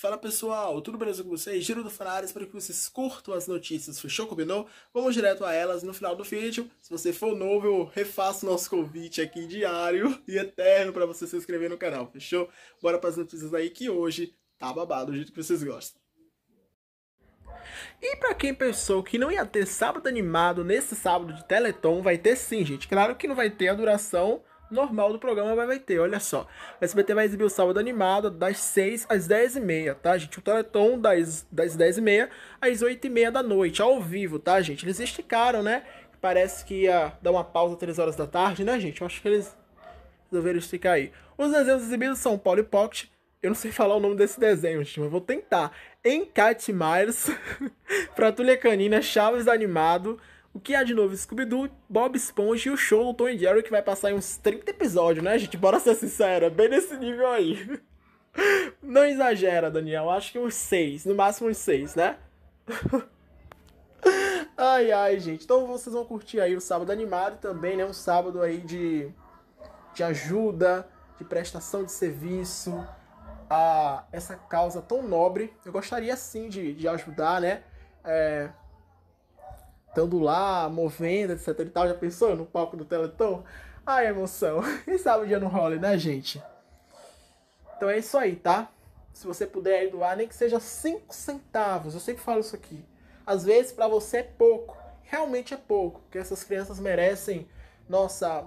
Fala pessoal, tudo beleza com vocês? Giro do Fanares, espero que vocês curtam as notícias, fechou? Combinou? Vamos direto a elas no final do vídeo. Se você for novo, eu refaço nosso convite aqui diário e eterno para você se inscrever no canal, fechou? Bora para as notícias aí que hoje tá babado do jeito que vocês gostam. E para quem pensou que não ia ter sábado animado nesse sábado de Teleton, vai ter sim, gente. Claro que não vai ter a duração normal do programa vai ter, olha só. O SBT vai exibir o sábado animado das 6 às 10 h 30 tá, gente? O Teleton das, das 10 h 30 às 8 h 30 da noite, ao vivo, tá, gente? Eles esticaram, né? Parece que ia dar uma pausa às 3 horas da tarde, né, gente? Eu acho que eles resolveram esticar aí. Os desenhos exibidos são Paulo Pocket, eu não sei falar o nome desse desenho, gente, mas vou tentar. Encate Myers, Patrulha Canina, Chaves Animado, o que há de novo? Scooby-Doo, Bob Esponja e o show do Tom e Jerry que vai passar em uns 30 episódios, né, gente? Bora ser sincero, é bem nesse nível aí. Não exagera, Daniel. Acho que uns 6, no máximo uns 6, né? Ai, ai, gente. Então vocês vão curtir aí o sábado animado também, né? Um sábado aí de, de ajuda, de prestação de serviço a essa causa tão nobre. Eu gostaria sim de, de ajudar, né? É, estando lá, movendo, etc e tal. Já pensou no palco do Teleton? Ai, emoção. E sabe o dia não rola, né, gente? Então é isso aí, tá? Se você puder doar, nem que seja 5 centavos. Eu sempre falo isso aqui. Às vezes, para você é pouco. Realmente é pouco. Porque essas crianças merecem. Nossa,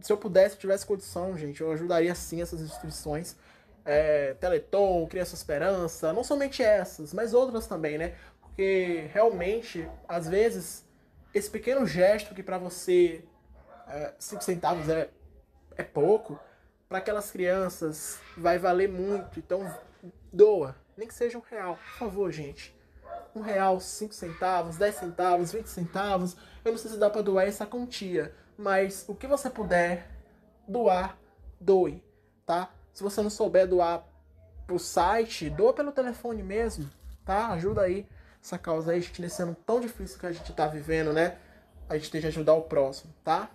se eu pudesse, se eu tivesse condição, gente, eu ajudaria sim essas instituições. É, Teleton, Criança Esperança, não somente essas, mas outras também, né? porque realmente, às vezes, esse pequeno gesto que para você 5 é, centavos é, é pouco, para aquelas crianças vai valer muito. Então, doa, nem que seja um real, por favor, gente. Um real, cinco centavos, dez centavos, vinte centavos. Eu não sei se dá para doar essa quantia, mas o que você puder doar, doe, tá? Se você não souber doar pro site, doa pelo telefone mesmo, tá? Ajuda aí essa causa aí, gente, nesse ano tão difícil que a gente tá vivendo, né? A gente tem que ajudar o próximo, tá?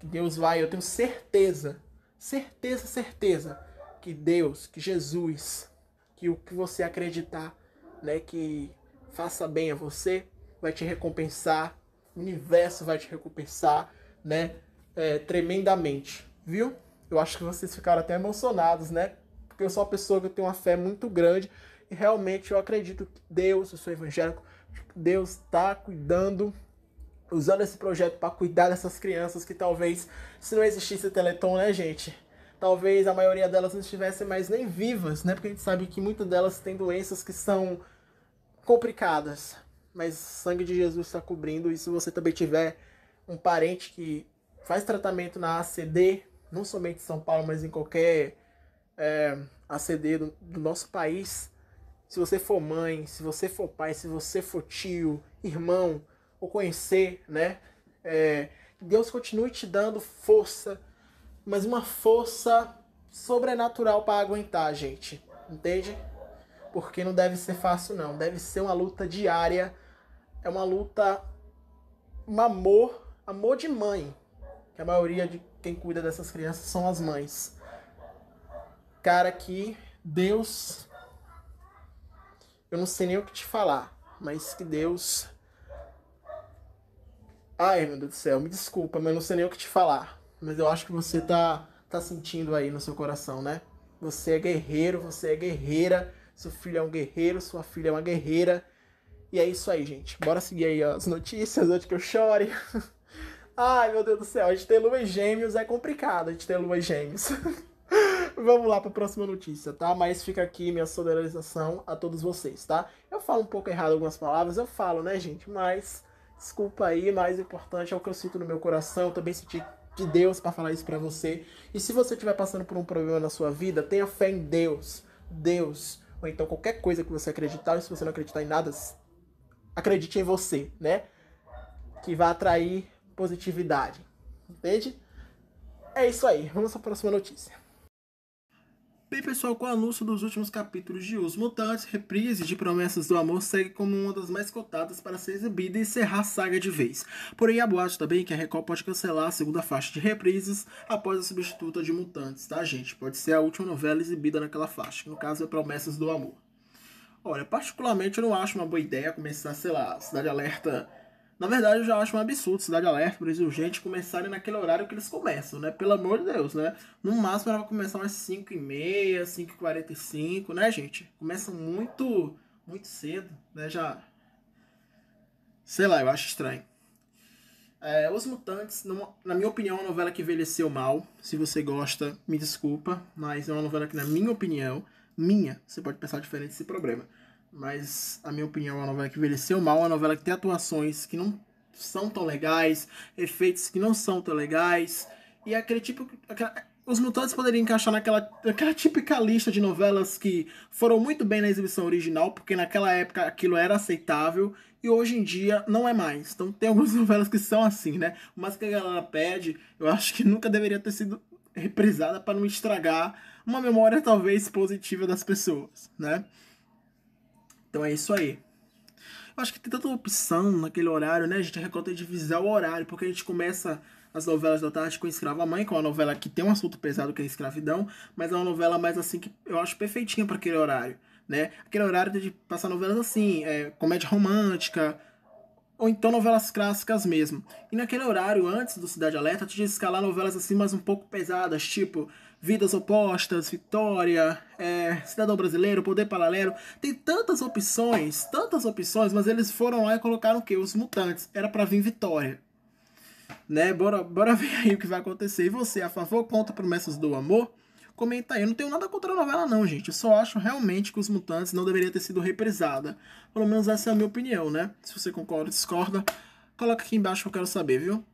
Que Deus vai, eu tenho certeza, certeza, certeza, que Deus, que Jesus, que o que você acreditar, né, que faça bem a você, vai te recompensar, o universo vai te recompensar, né, é, tremendamente, viu? Eu acho que vocês ficaram até emocionados, né? Porque eu sou uma pessoa que eu tenho uma fé muito grande, e realmente eu acredito que Deus, eu sou evangélico, Deus está cuidando, usando esse projeto para cuidar dessas crianças que talvez, se não existisse Teleton, né, gente? Talvez a maioria delas não estivessem mais nem vivas, né? Porque a gente sabe que muitas delas têm doenças que são complicadas. Mas o sangue de Jesus está cobrindo. E se você também tiver um parente que faz tratamento na ACD, não somente em São Paulo, mas em qualquer é, eh, ACD do, do nosso país, se você for mãe, se você for pai, se você for tio, irmão, ou conhecer, né? É, Deus continue te dando força, mas uma força sobrenatural para aguentar, gente. Entende? Porque não deve ser fácil, não. Deve ser uma luta diária. É uma luta. Um amor. Amor de mãe. Que a maioria de quem cuida dessas crianças são as mães. Cara, que Deus eu não sei nem o que te falar, mas que Deus. Ai, meu Deus do céu, me desculpa, mas eu não sei nem o que te falar. Mas eu acho que você tá, tá sentindo aí no seu coração, né? Você é guerreiro, você é guerreira. Seu filho é um guerreiro, sua filha é uma guerreira. E é isso aí, gente. Bora seguir aí ó, as notícias antes que eu chore. Ai, meu Deus do céu, a gente ter lua e gêmeos é complicado, a gente ter lua e gêmeos. Vamos lá para a próxima notícia, tá? Mas fica aqui minha solidarização a todos vocês, tá? Eu falo um pouco errado algumas palavras, eu falo, né, gente? Mas desculpa aí, mais importante é o que eu sinto no meu coração, eu também senti de Deus para falar isso para você. E se você estiver passando por um problema na sua vida, tenha fé em Deus. Deus, ou então qualquer coisa que você acreditar, e se você não acreditar em nada, acredite em você, né? Que vai atrair positividade. Entende? É isso aí. Vamos para a próxima notícia. Bem, pessoal, com o anúncio dos últimos capítulos de Os Mutantes, reprise de Promessas do Amor segue como uma das mais cotadas para ser exibida e encerrar a saga de vez. Porém, há boato também que a Record pode cancelar a segunda faixa de reprises após a substituta de Mutantes, tá, gente? Pode ser a última novela exibida naquela faixa, que no caso é Promessas do Amor. Olha, particularmente eu não acho uma boa ideia começar, sei lá, Cidade Alerta na verdade, eu já acho um absurdo Cidade Alerta, exemplo, gente começarem naquele horário que eles começam, né? Pelo amor de Deus, né? No máximo ela vai começar umas 5h30, 5h45, né, gente? Começa muito, muito cedo, né? Já. Sei lá, eu acho estranho. É, Os Mutantes, na minha opinião, é uma novela que envelheceu mal. Se você gosta, me desculpa, mas é uma novela que, na minha opinião, minha, você pode pensar diferente desse problema mas a minha opinião é uma novela que envelheceu mal, é uma novela que tem atuações que não são tão legais, efeitos que não são tão legais, e é aquele tipo. Aquela, os Mutantes poderiam encaixar naquela, naquela típica lista de novelas que foram muito bem na exibição original, porque naquela época aquilo era aceitável e hoje em dia não é mais. Então tem algumas novelas que são assim, né? Mas que a galera pede, eu acho que nunca deveria ter sido reprisada para não estragar uma memória talvez positiva das pessoas, né? Então é isso aí. Eu acho que tem tanta opção naquele horário, né? A gente recorta de visar o horário, porque a gente começa as novelas da tarde com Escrava Mãe, que é uma novela que tem um assunto pesado que é escravidão, mas é uma novela mais assim que eu acho perfeitinha para aquele horário, né? Aquele horário de passar novelas assim, é, comédia romântica, ou então novelas clássicas mesmo. E naquele horário, antes do Cidade Alerta, a gente escalar novelas assim mas um pouco pesadas, tipo Vidas Opostas, Vitória, é, Cidadão Brasileiro, Poder Paralelo. Tem tantas opções, tantas opções, mas eles foram lá e colocaram o quê? Os mutantes. Era para vir Vitória. Né? Bora, bora ver aí o que vai acontecer. E você, a favor, contra promessas do amor? Comenta aí. Eu não tenho nada contra a novela, não, gente. Eu só acho realmente que os mutantes não deveria ter sido reprisada. Pelo menos essa é a minha opinião, né? Se você concorda ou discorda, coloca aqui embaixo que eu quero saber, viu?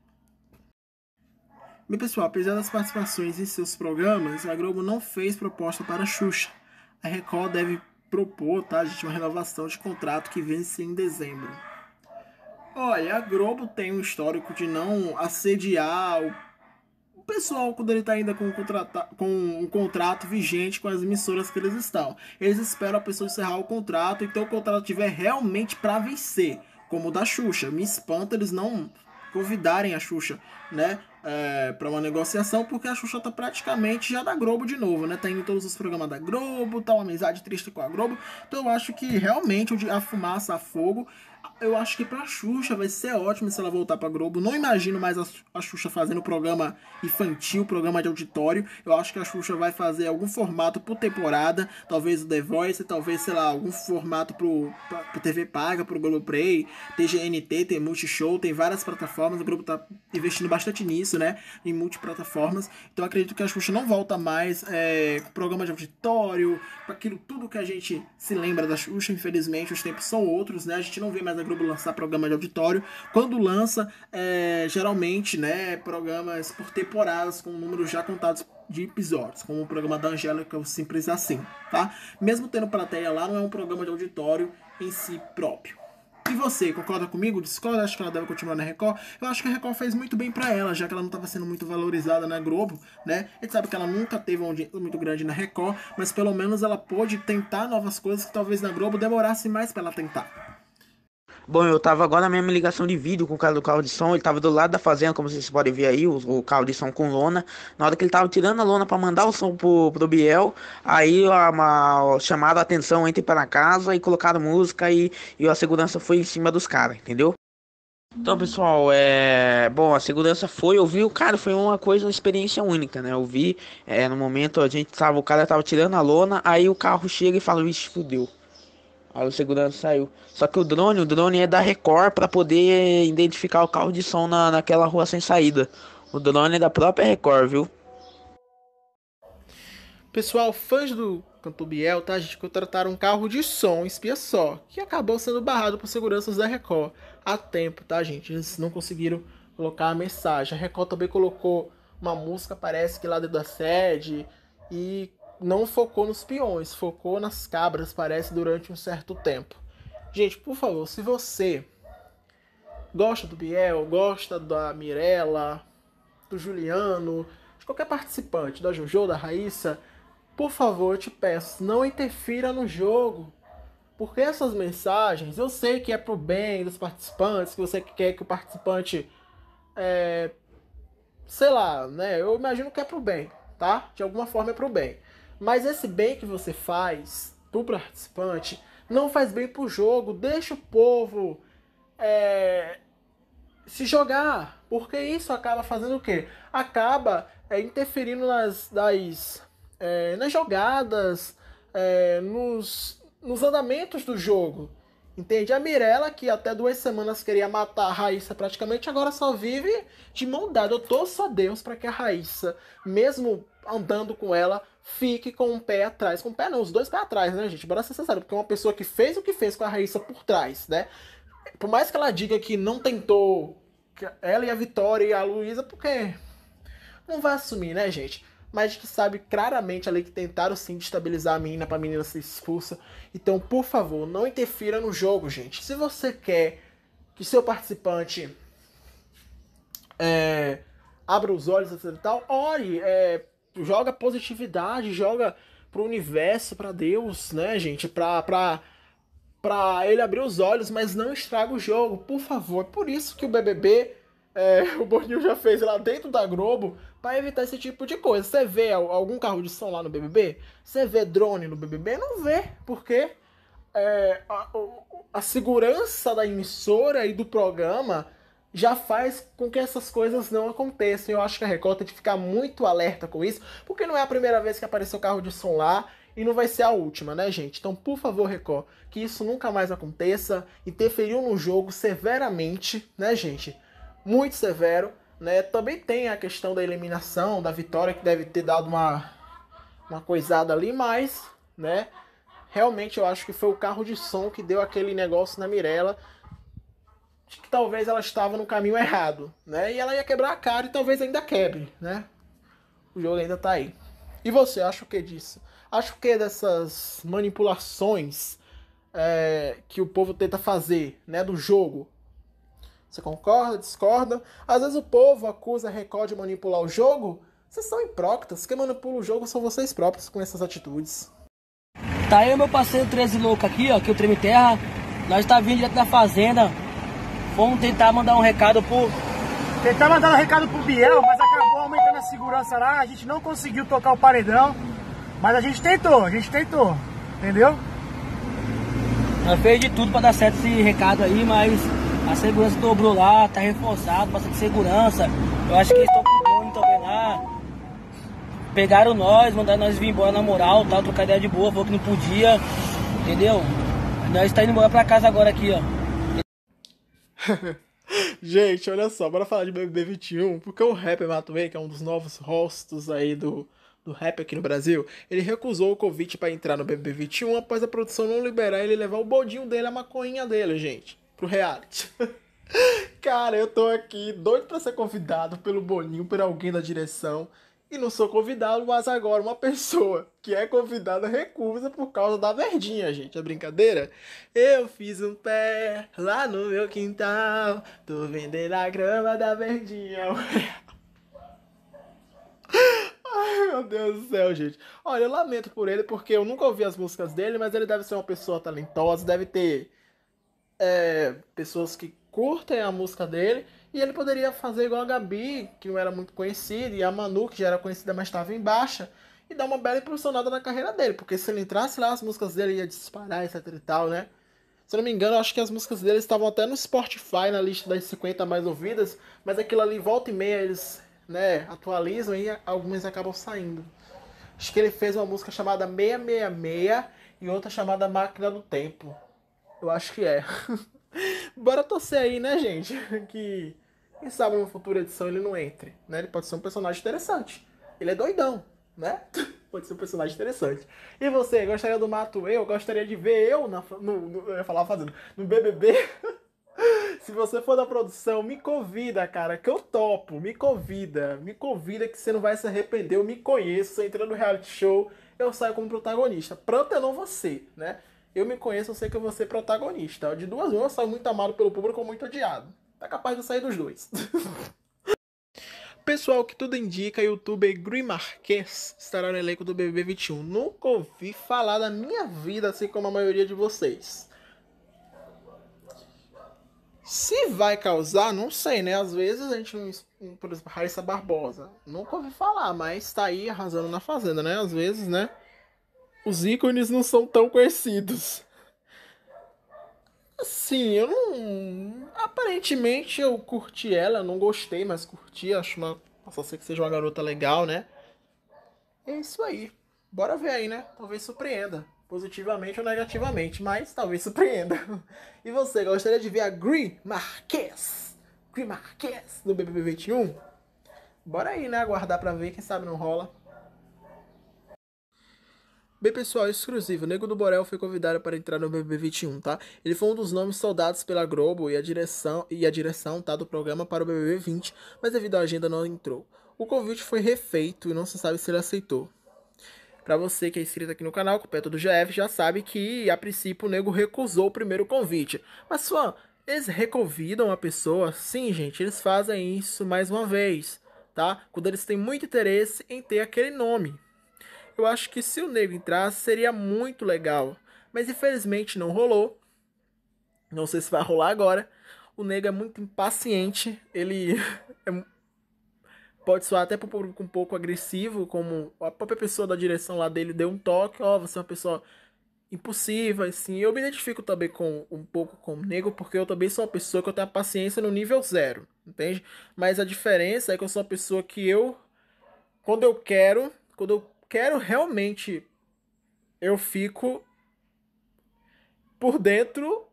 Bem, pessoal, apesar das participações em seus programas, a Globo não fez proposta para a Xuxa. A Record deve propor, tá, gente, uma renovação de contrato que vence em dezembro. Olha, a Globo tem um histórico de não assediar o pessoal quando ele está ainda com, com um contrato vigente com as emissoras que eles estão. Eles esperam a pessoa encerrar o contrato, então o contrato tiver realmente para vencer, como o da Xuxa. Me espanta eles não convidarem a Xuxa, né? É, para uma negociação, porque a Xuxa tá praticamente já da Globo de novo, né? Tá indo em todos os programas da Globo, tá uma amizade triste com a Globo. Então eu acho que realmente a fumaça a fogo eu acho que pra Xuxa vai ser ótimo se ela voltar pra Globo. Não imagino mais a, Xuxa fazendo programa infantil, programa de auditório. Eu acho que a Xuxa vai fazer algum formato por temporada, talvez o The Voice, talvez, sei lá, algum formato pro, pra, pro TV Paga, pro Globoplay, tem GNT, tem Multishow, tem várias plataformas. O Globo tá investindo bastante nisso, né? Em multiplataformas. Então acredito que a Xuxa não volta mais é, com programa de auditório, com aquilo tudo que a gente se lembra da Xuxa. Infelizmente, os tempos são outros, né? A gente não vê mais mais né, a Globo lançar programa de auditório. Quando lança, é, geralmente, né, programas por temporadas com números já contados de episódios, como o programa da Angélica, o Simples Assim, tá? Mesmo tendo plateia lá, não é um programa de auditório em si próprio. E você, concorda comigo? Discorda? Acho que ela deve continuar na Record? Eu acho que a Record fez muito bem para ela, já que ela não estava sendo muito valorizada na Globo, né? A gente sabe que ela nunca teve um audiência muito grande na Record, mas pelo menos ela pôde tentar novas coisas que talvez na Globo demorasse mais para ela tentar. Bom, eu tava agora na mesma ligação de vídeo com o cara do carro de som, ele tava do lado da fazenda, como vocês podem ver aí, o, o carro de som com lona. Na hora que ele tava tirando a lona para mandar o som pro, pro Biel, aí a, uma, chamaram a atenção, entre para casa e colocaram música e, e a segurança foi em cima dos caras, entendeu? Então, pessoal, é. Bom, a segurança foi, eu vi o cara, foi uma coisa, uma experiência única, né? Eu vi, é, no momento a gente tava, o cara tava tirando a lona, aí o carro chega e fala, vixe, fudeu. Aí o segurança saiu. Só que o drone, o drone é da Record para poder identificar o carro de som na, naquela rua sem saída. O drone é da própria Record, viu? Pessoal, fãs do Canto Biel, tá? A gente contrataram um carro de som, espia só, que acabou sendo barrado por seguranças da Record. Há tempo, tá, gente? Eles não conseguiram colocar a mensagem. A Record também colocou uma música, parece que lá dentro da sede. E não focou nos peões, focou nas cabras, parece, durante um certo tempo. Gente, por favor, se você gosta do Biel, gosta da Mirella, do Juliano, de qualquer participante, da Jojo, da Raíssa, por favor, eu te peço, não interfira no jogo. Porque essas mensagens, eu sei que é pro bem dos participantes, que você quer que o participante. É, sei lá, né? Eu imagino que é pro bem, tá? De alguma forma é pro bem. Mas esse bem que você faz pro participante não faz bem pro jogo. Deixa o povo é, se jogar. Porque isso acaba fazendo o quê? Acaba é, interferindo nas, das, é, nas jogadas, é, nos, nos andamentos do jogo. Entende? A Mirella, que até duas semanas queria matar a Raíssa praticamente, agora só vive de mão dada. Eu torço a Deus para que a Raíssa, mesmo andando com ela, fique com um pé atrás. Com um pé não, os dois pés atrás, né, gente? Bora ser sincero, porque uma pessoa que fez o que fez com a Raíssa por trás, né? Por mais que ela diga que não tentou ela e a Vitória e a Luísa, porque não vai assumir, né, gente? Mas a gente sabe claramente ali que tentaram sim destabilizar a menina pra menina ser expulsa. Então, por favor, não interfira no jogo, gente. Se você quer que seu participante é, abra os olhos, etc e tal, ore, é, joga positividade, joga pro universo, para Deus, né, gente? Pra, pra, pra ele abrir os olhos, mas não estraga o jogo, por favor. É por isso que o BBB, é, o Boninho já fez lá dentro da Globo, para evitar esse tipo de coisa. Você vê algum carro de som lá no BBB? Você vê drone no BBB? Não vê, porque é, a, a segurança da emissora e do programa já faz com que essas coisas não aconteçam. Eu acho que a Record tem que ficar muito alerta com isso, porque não é a primeira vez que apareceu carro de som lá e não vai ser a última, né, gente? Então, por favor, Record, que isso nunca mais aconteça. Interferiu no jogo severamente, né, gente? Muito severo, né? Também tem a questão da eliminação, da vitória, que deve ter dado uma, uma coisada ali, mas, né? Realmente eu acho que foi o carro de som que deu aquele negócio na Mirella de que talvez ela estava no caminho errado, né? E ela ia quebrar a cara e talvez ainda quebre, né? O jogo ainda tá aí. E você, acha o que disso? Acho que dessas manipulações é, que o povo tenta fazer, né, do jogo? Você concorda, discorda? Às vezes o povo acusa a Record de manipular o jogo. Vocês são impróctas. Quem manipula o jogo são vocês próprios com essas atitudes. Tá aí o meu parceiro 13 louco aqui, ó, que o Treme Terra. Nós tá vindo direto da fazenda Vamos tentar mandar um recado pro. Tentar mandar um recado pro Biel, mas acabou aumentando a segurança lá. A gente não conseguiu tocar o paredão. Mas a gente tentou, a gente tentou. Entendeu? Nós fez de tudo pra dar certo esse recado aí, mas a segurança dobrou lá, tá reforçado, bastante segurança. Eu acho que eles estão com drone também lá. Pegaram nós, mandaram nós vir embora na moral, tal, tá? trocar ideia de boa, falou que não podia. Entendeu? Nós tá indo embora pra casa agora aqui, ó. Gente, olha só, bora falar de BBB 21, porque o rapper Matuê, que é um dos novos rostos aí do, do rap aqui no Brasil, ele recusou o convite para entrar no BBB 21 após a produção não liberar ele levar o bodinho dele, a maconhinha dele, gente, pro reality. Cara, eu tô aqui doido para ser convidado pelo Boninho, por alguém da direção. E não sou convidado, mas agora uma pessoa que é convidada recusa por causa da verdinha, gente. É brincadeira? Eu fiz um pé lá no meu quintal, tô vendendo a grama da verdinha. Ai, meu Deus do céu, gente. Olha, eu lamento por ele porque eu nunca ouvi as músicas dele, mas ele deve ser uma pessoa talentosa, deve ter é, pessoas que curtem a música dele. E ele poderia fazer igual a Gabi, que não era muito conhecida, e a Manu, que já era conhecida, mas estava em baixa, e dar uma bela impulsionada na carreira dele, porque se ele entrasse lá, as músicas dele ia disparar, etc e tal, né? Se não me engano, acho que as músicas dele estavam até no Spotify, na lista das 50 mais ouvidas, mas aquilo ali, volta e meia, eles né, atualizam e algumas acabam saindo. Acho que ele fez uma música chamada 666 e outra chamada Máquina do Tempo. Eu acho que é. Bora torcer aí, né, gente? Que quem sabe numa futura edição ele não entre, né? Ele pode ser um personagem interessante. Ele é doidão, né? pode ser um personagem interessante. E você, gostaria do Mato? Eu gostaria de ver eu na, no, no, eu ia falar fazendo, no BBB. Se você for da produção, me convida, cara, que eu topo. Me convida, me convida que você não vai se arrepender. Eu me conheço, você entra no reality show, eu saio como protagonista. Pronto, eu não você, né? Eu me conheço, eu sei que eu vou ser protagonista. De duas mãos, eu saio muito amado pelo público ou muito odiado. Tá capaz de sair dos dois. Pessoal, que tudo indica, o youtuber Green Marques estará no elenco do BBB 21. Nunca ouvi falar da minha vida, assim como a maioria de vocês. Se vai causar, não sei, né? Às vezes a gente não. Por exemplo, Raíssa Barbosa. Nunca ouvi falar, mas tá aí arrasando na fazenda, né? Às vezes, né? Os ícones não são tão conhecidos. Assim, eu não Aparentemente eu curti ela, não gostei, mas curti. Acho uma. Posso ser que seja uma garota legal, né? É isso aí. Bora ver aí, né? Talvez surpreenda. Positivamente ou negativamente, mas talvez surpreenda. E você, gostaria de ver a Green Marquez? Green Marquez no BBB 21? Bora aí, né? Aguardar pra ver, quem sabe não rola. Bem, pessoal, exclusivo. O Nego do Borel foi convidado para entrar no BBB 21, tá? Ele foi um dos nomes soldados pela Globo e a direção, e a direção tá, do programa para o BBB 20, mas devido à agenda não entrou. O convite foi refeito e não se sabe se ele aceitou. Para você que é inscrito aqui no canal, com o Peto do GF, já sabe que a princípio o Nego recusou o primeiro convite. Mas, fã, eles reconvidam a pessoa? Sim, gente, eles fazem isso mais uma vez, tá? Quando eles têm muito interesse em ter aquele nome. Eu acho que se o Nego entrasse seria muito legal, mas infelizmente não rolou. Não sei se vai rolar agora. O Nego é muito impaciente, ele é... pode soar até para o público um pouco agressivo, como a própria pessoa da direção lá dele deu um toque, ó, oh, você é uma pessoa impulsiva, assim. Eu me identifico também com um pouco com o nego, porque eu também sou uma pessoa que eu tenho a paciência no nível zero, entende? Mas a diferença é que eu sou uma pessoa que eu, quando eu quero, quando eu quero realmente, eu fico por dentro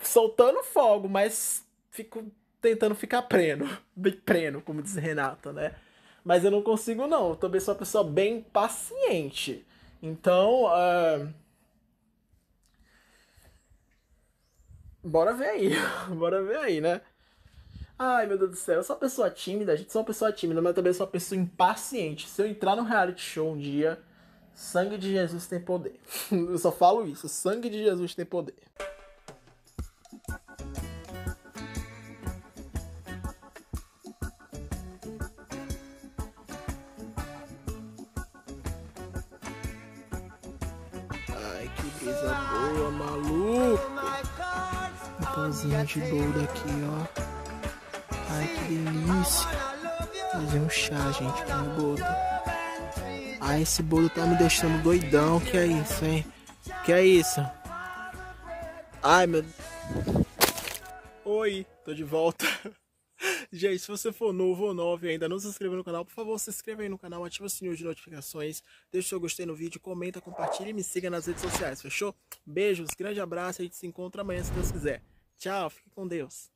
soltando fogo, mas fico tentando ficar preno, bem preno, como diz Renata, né? Mas eu não consigo não, eu também sou uma pessoa bem paciente. Então, uh... bora ver aí, bora ver aí, né? Ai, meu Deus do céu, eu sou uma pessoa tímida, gente, sou uma pessoa tímida, mas também sou uma pessoa impaciente. Se eu entrar num reality show um dia, sangue de Jesus tem poder. eu só falo isso, sangue de Jesus tem poder. Ai, que brisa boa, maluco. Um pãozinho de bolo aqui, ó. Ai, que delícia. Fazer um chá, gente, com um bolo. Ai, esse bolo tá me deixando doidão. Que é isso, hein? Que é isso? Ai, meu... Oi, tô de volta. Gente, se você for novo ou novo e ainda não se inscreveu no canal, por favor, se inscreva aí no canal, ativa o sininho de notificações, deixa o seu gostei no vídeo, comenta, compartilha e me siga nas redes sociais, fechou? Beijos, grande abraço, a gente se encontra amanhã se Deus quiser. Tchau, fique com Deus.